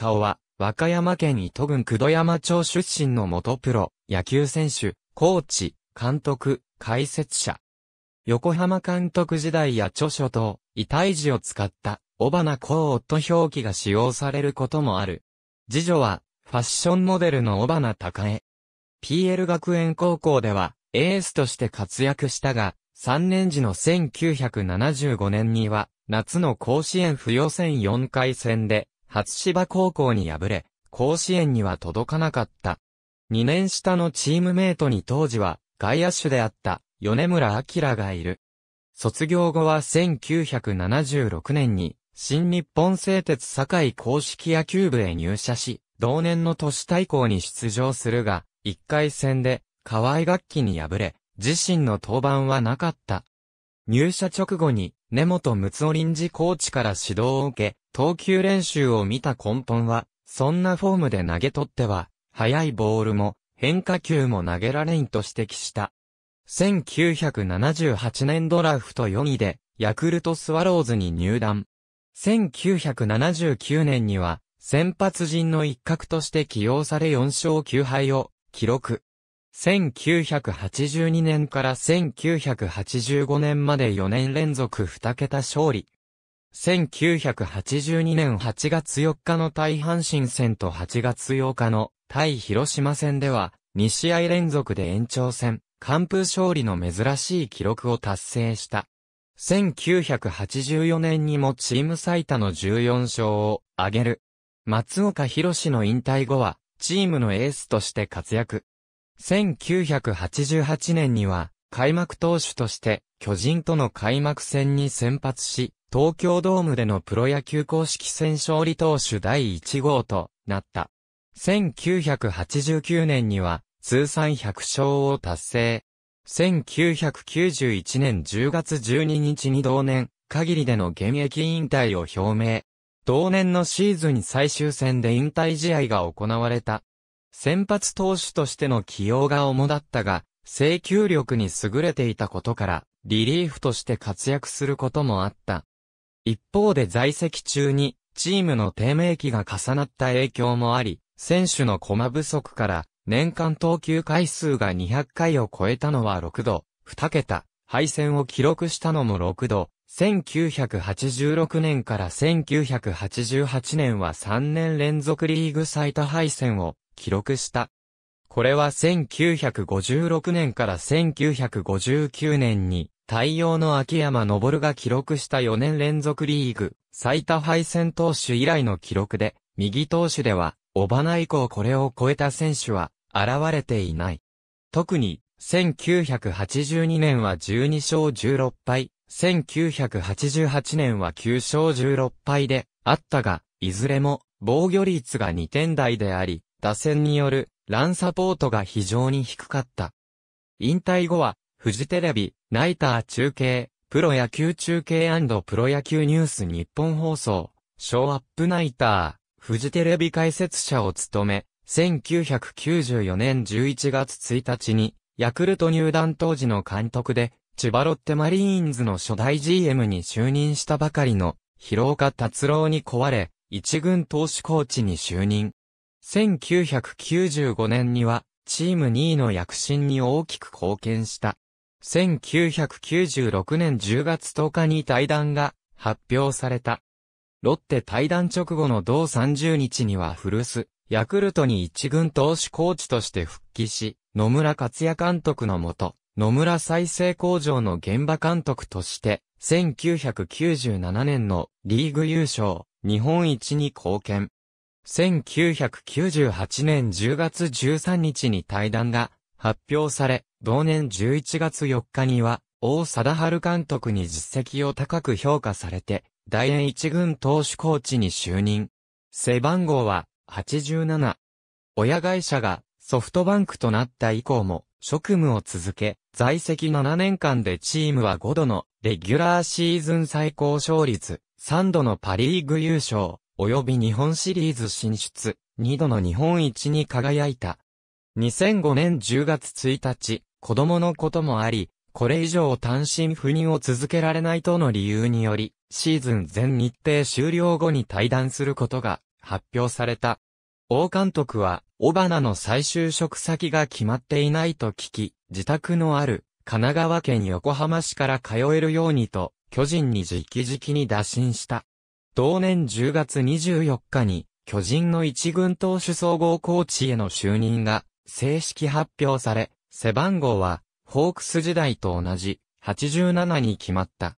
顔は、和歌山県伊都郡久戸山町出身の元プロ、野球選手、コーチ、監督、解説者。横浜監督時代や著書等、遺体児を使った、尾花公夫と表記が使用されることもある。次女は、ファッションモデルの尾花高江。PL 学園高校では、エースとして活躍したが、3年時の1975年には、夏の甲子園不予選4回戦で、初芝高校に敗れ、甲子園には届かなかった。2年下のチームメイトに当時は外野手であった米村明がいる。卒業後は1976年に新日本製鉄堺公式野球部へ入社し、同年の都市対抗に出場するが、1回戦で河合楽器に敗れ、自身の登板はなかった。入社直後に根本睦夫臨時コーチから指導を受け、投球練習を見た根本は、そんなフォームで投げ取っては、速いボールも、変化球も投げられんと指摘した。1978年ドラフト4位で、ヤクルトスワローズに入団。1979年には、先発陣の一角として起用され4勝9敗を記録。1982年から1985年まで4年連続2桁勝利。1982年8月4日の対阪神戦と8月8日の対広島戦では2試合連続で延長戦、完封勝利の珍しい記録を達成した。1984年にもチーム最多の14勝を挙げる。松岡博の引退後はチームのエースとして活躍。1988年には、開幕投手として、巨人との開幕戦に先発し、東京ドームでのプロ野球公式戦勝利投手第1号となった。1989年には、通算100勝を達成。1991年10月12日に同年、限りでの現役引退を表明。同年のシーズン最終戦で引退試合が行われた。先発投手としての起用が主だったが、制球力に優れていたことから、リリーフとして活躍することもあった。一方で在籍中に、チームの低迷期が重なった影響もあり、選手の駒不足から、年間投球回数が200回を超えたのは6度、2桁、敗戦を記録したのも6度、1986年から1988年は3年連続リーグ最多敗戦を記録した。これは1956年から1959年に、太陽の秋山昇が記録した4年連続リーグ、最多敗戦投手以来の記録で、右投手では、小花以降これを超えた選手は、現れていない。特に、1982年は12勝16敗、1988年は9勝16敗で、あったが、いずれも、防御率が2点台であり、打線によるランサポートが非常に低かった。引退後は、フジテレビ、ナイター中継、プロ野球中継プロ野球ニュース日本放送、ショーアップナイター、フジテレビ解説者を務め、1994年11月1日に、ヤクルト入団当時の監督で、千葉ロッテマリーンズの初代 GM に就任したばかりの、広岡達郎に壊れ、一軍投手コーチに就任。1995年には、チーム2位の躍進に大きく貢献した。1996年10月10日に対談が発表された。ロッテ対談直後の同30日には古巣、ヤクルトに一軍投手コーチとして復帰し、野村克也監督のもと、野村再生工場の現場監督として、1997年のリーグ優勝、日本一に貢献。1998年10月13日に対談が発表され、同年11月4日には、大貞治監督に実績を高く評価されて、大円一軍投手コーチに就任。背番号は87。親会社がソフトバンクとなった以降も職務を続け、在籍7年間でチームは5度のレギュラーシーズン最高勝率、3度のパリーグ優勝、及び日本シリーズ進出、2度の日本一に輝いた。2005年10月1日、子供のこともあり、これ以上単身赴任を続けられないとの理由により、シーズン全日程終了後に退団することが発表された。王監督は、バ花の再就職先が決まっていないと聞き、自宅のある神奈川県横浜市から通えるようにと、巨人に直々に打診した。同年10月24日に、巨人の一軍投手総合コーチへの就任が正式発表され、背番号は、ホークス時代と同じ、87に決まった。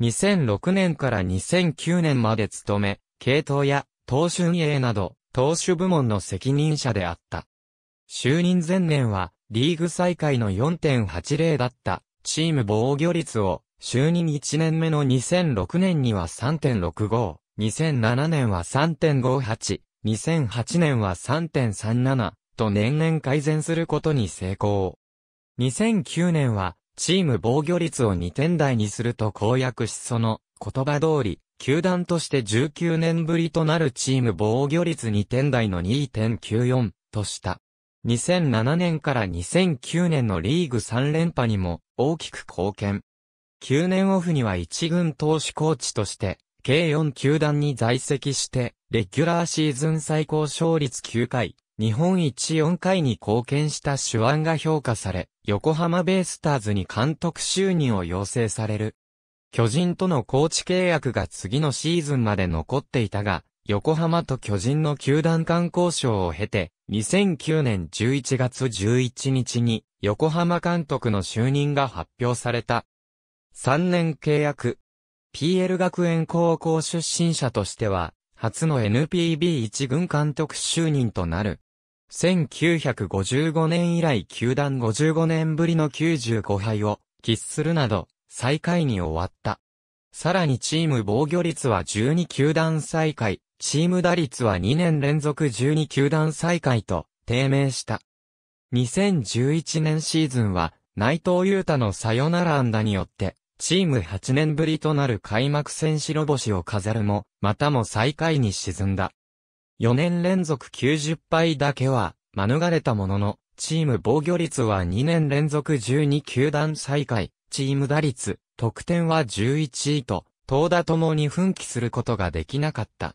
2006年から2009年まで務め、系統や、投手運営など、投手部門の責任者であった。就任前年は、リーグ再開の4.80だった、チーム防御率を就任1年目の2006年には3.65、2007年は3.58、2008年は3.37と年々改善することに成功。2009年はチーム防御率を2点台にすると公約しその言葉通り、球団として19年ぶりとなるチーム防御率2点台の2.94とした。2007年から2009年のリーグ3連覇にも大きく貢献。9年オフには一軍投手コーチとして、計4球団に在籍して、レギュラーシーズン最高勝率9回、日本一4回に貢献した手腕が評価され、横浜ベイスターズに監督就任を要請される。巨人とのコーチ契約が次のシーズンまで残っていたが、横浜と巨人の球団間交渉を経て、2009年11月11日に横浜監督の就任が発表された。3年契約。PL 学園高校出身者としては、初の n p b 一軍監督就任となる。1955年以来球団55年ぶりの95敗を喫するなど、最下位に終わった。さらにチーム防御率は12球団最下位、チーム打率は2年連続12球団最下位と低迷した。2011年シーズンは内藤優太のサヨナラ安打によってチーム8年ぶりとなる開幕戦白星を飾るも、またも最下位に沈んだ。4年連続90敗だけは、免れたものの、チーム防御率は2年連続12球団最下位、チーム打率、得点は11位と、東打ともに奮起することができなかった。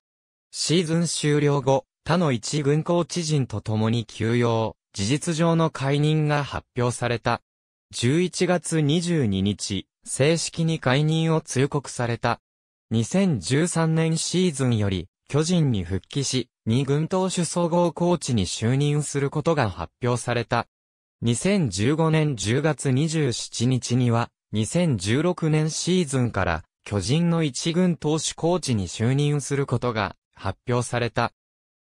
シーズン終了後、他の一軍コーチ陣と共に休養、事実上の解任が発表された。11月22日、正式に解任を通告された。2013年シーズンより、巨人に復帰し、2軍投手総合コーチに就任することが発表された。2015年10月27日には、2016年シーズンから、巨人の一軍投手コーチに就任することが発表された。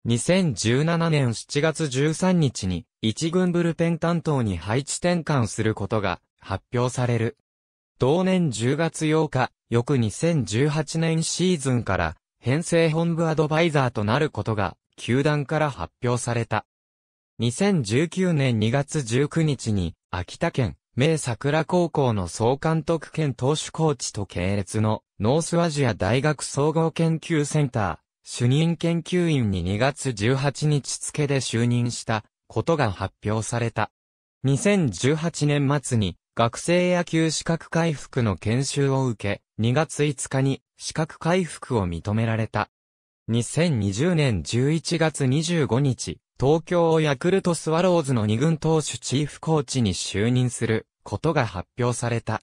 2017年7月13日に一軍ブルペン担当に配置転換することが発表される。同年10月8日、翌2018年シーズンから編成本部アドバイザーとなることが球団から発表された。2019年2月19日に秋田県名桜高校の総監督兼投手コーチと系列のノースアジア大学総合研究センター。主任研究員に2月18日付で就任したことが発表された。2018年末に学生野球資格回復の研修を受け、2月5日に資格回復を認められた。2020年11月25日、東京ヤクルトスワローズの2軍投手チーフコーチに就任することが発表された。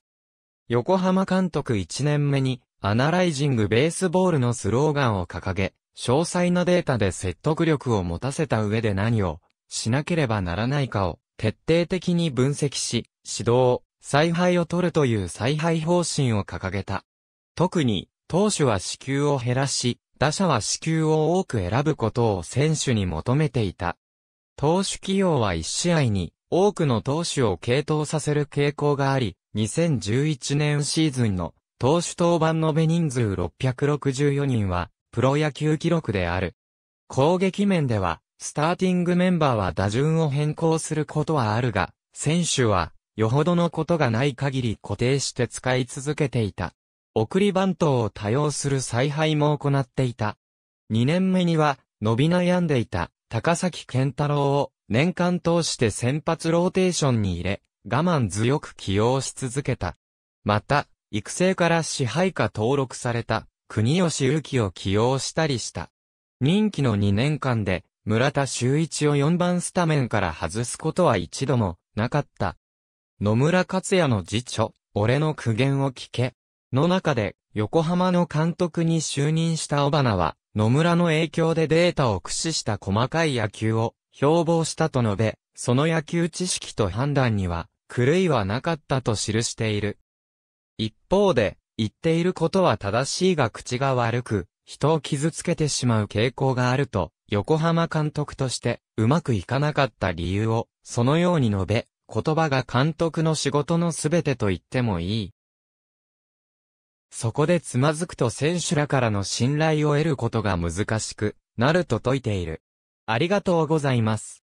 横浜監督1年目にアナライジングベースボールのスローガンを掲げ、詳細なデータで説得力を持たせた上で何をしなければならないかを徹底的に分析し、指導、采配を取るという采配方針を掲げた。特に、投手は支給を減らし、打者は支給を多く選ぶことを選手に求めていた。投手起用は1試合に多くの投手を継投させる傾向があり、2011年シーズンの投手登板のべ人数664人は、プロ野球記録である。攻撃面では、スターティングメンバーは打順を変更することはあるが、選手は、よほどのことがない限り固定して使い続けていた。送りバントを多用する采配も行っていた。2年目には、伸び悩んでいた、高崎健太郎を、年間通して先発ローテーションに入れ、我慢強く起用し続けた。また、育成から支配下登録された国吉勇希を起用したりした。任期の2年間で村田修一を4番スタメンから外すことは一度もなかった。野村克也の辞書、俺の苦言を聞け。の中で横浜の監督に就任した小花は野村の影響でデータを駆使した細かい野球を標榜したと述べ、その野球知識と判断には狂いはなかったと記している。一方で、言っていることは正しいが口が悪く、人を傷つけてしまう傾向があると、横浜監督として、うまくいかなかった理由を、そのように述べ、言葉が監督の仕事のすべてと言ってもいい。そこでつまずくと選手らからの信頼を得ることが難しくなると説いている。ありがとうございます。